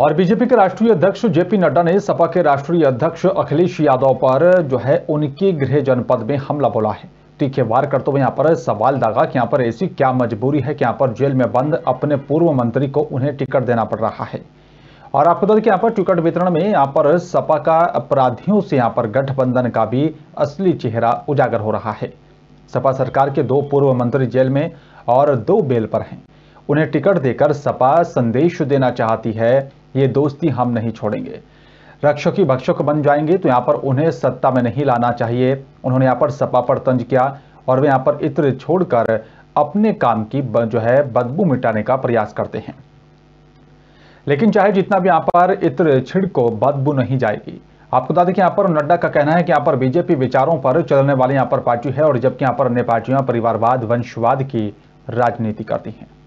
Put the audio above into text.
और बीजेपी के राष्ट्रीय अध्यक्ष जेपी नड्डा ने सपा के राष्ट्रीय अध्यक्ष अखिलेश यादव पर जो है उनके गृह जनपद में हमला बोला है तीखे वार करते हुए यहाँ पर सवाल दागा कि यहाँ पर ऐसी क्या मजबूरी है कि यहाँ पर जेल में बंद अपने पूर्व मंत्री को उन्हें टिकट देना पड़ रहा है और आपको बता दें कि यहाँ पर टिकट वितरण में यहाँ पर सपा का अपराधियों से यहाँ पर गठबंधन का भी असली चेहरा उजागर हो रहा है सपा सरकार के दो पूर्व मंत्री जेल में और दो बेल पर हैं उन्हें टिकट देकर सपा संदेश देना चाहती है ये दोस्ती हम नहीं छोड़ेंगे रक्षक ही भक्षक बन जाएंगे तो यहाँ पर उन्हें सत्ता में नहीं लाना चाहिए उन्होंने यहाँ पर सपा पर तंज किया और वे यहाँ पर इत्र छोड़कर अपने काम की जो है बदबू मिटाने का प्रयास करते हैं लेकिन चाहे जितना भी यहाँ पर इत्र छिड़को बदबू नहीं जाएगी आपको बता दें कि यहाँ पर नड्डा का कहना है कि यहाँ पर बीजेपी विचारों पर चलने वाली यहाँ पर पार्टी है और जबकि यहाँ पर अन्य पार्टियां परिवारवाद वंशवाद की राजनीति करती हैं